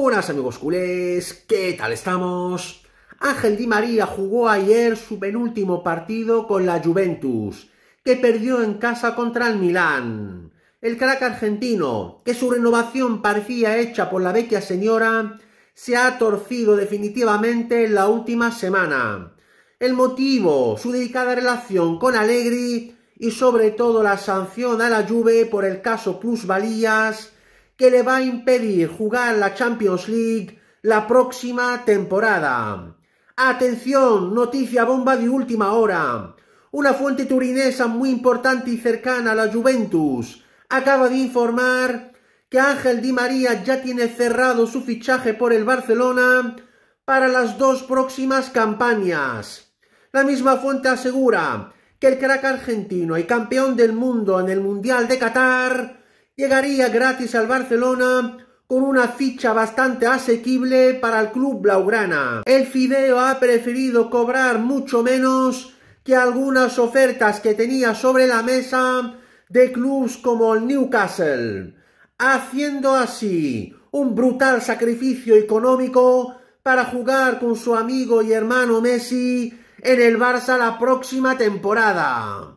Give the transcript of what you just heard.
Buenas amigos culés, ¿qué tal estamos? Ángel Di María jugó ayer su penúltimo partido con la Juventus, que perdió en casa contra el Milán. El crack argentino, que su renovación parecía hecha por la vecchia señora, se ha torcido definitivamente en la última semana. El motivo, su delicada relación con Allegri y sobre todo la sanción a la Juve por el caso Valías que le va a impedir jugar la Champions League la próxima temporada. Atención, noticia bomba de última hora. Una fuente turinesa muy importante y cercana a la Juventus acaba de informar que Ángel Di María ya tiene cerrado su fichaje por el Barcelona para las dos próximas campañas. La misma fuente asegura que el crack argentino y campeón del mundo en el Mundial de Qatar llegaría gratis al Barcelona con una ficha bastante asequible para el club blaugrana. El Fideo ha preferido cobrar mucho menos que algunas ofertas que tenía sobre la mesa de clubes como el Newcastle, haciendo así un brutal sacrificio económico para jugar con su amigo y hermano Messi en el Barça la próxima temporada.